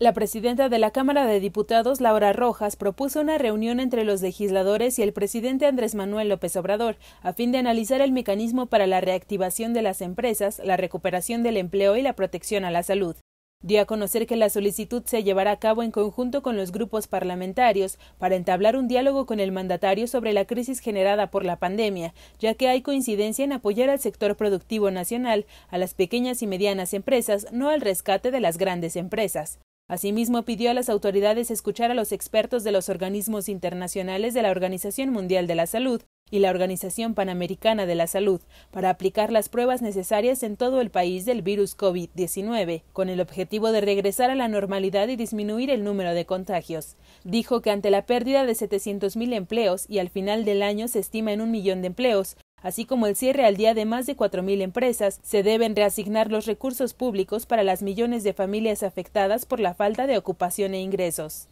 La presidenta de la Cámara de Diputados, Laura Rojas, propuso una reunión entre los legisladores y el presidente Andrés Manuel López Obrador, a fin de analizar el mecanismo para la reactivación de las empresas, la recuperación del empleo y la protección a la salud. Dio a conocer que la solicitud se llevará a cabo en conjunto con los grupos parlamentarios para entablar un diálogo con el mandatario sobre la crisis generada por la pandemia, ya que hay coincidencia en apoyar al sector productivo nacional, a las pequeñas y medianas empresas, no al rescate de las grandes empresas. Asimismo, pidió a las autoridades escuchar a los expertos de los organismos internacionales de la Organización Mundial de la Salud y la Organización Panamericana de la Salud para aplicar las pruebas necesarias en todo el país del virus COVID-19, con el objetivo de regresar a la normalidad y disminuir el número de contagios. Dijo que ante la pérdida de 700.000 empleos y al final del año se estima en un millón de empleos, así como el cierre al día de más de 4.000 empresas, se deben reasignar los recursos públicos para las millones de familias afectadas por la falta de ocupación e ingresos.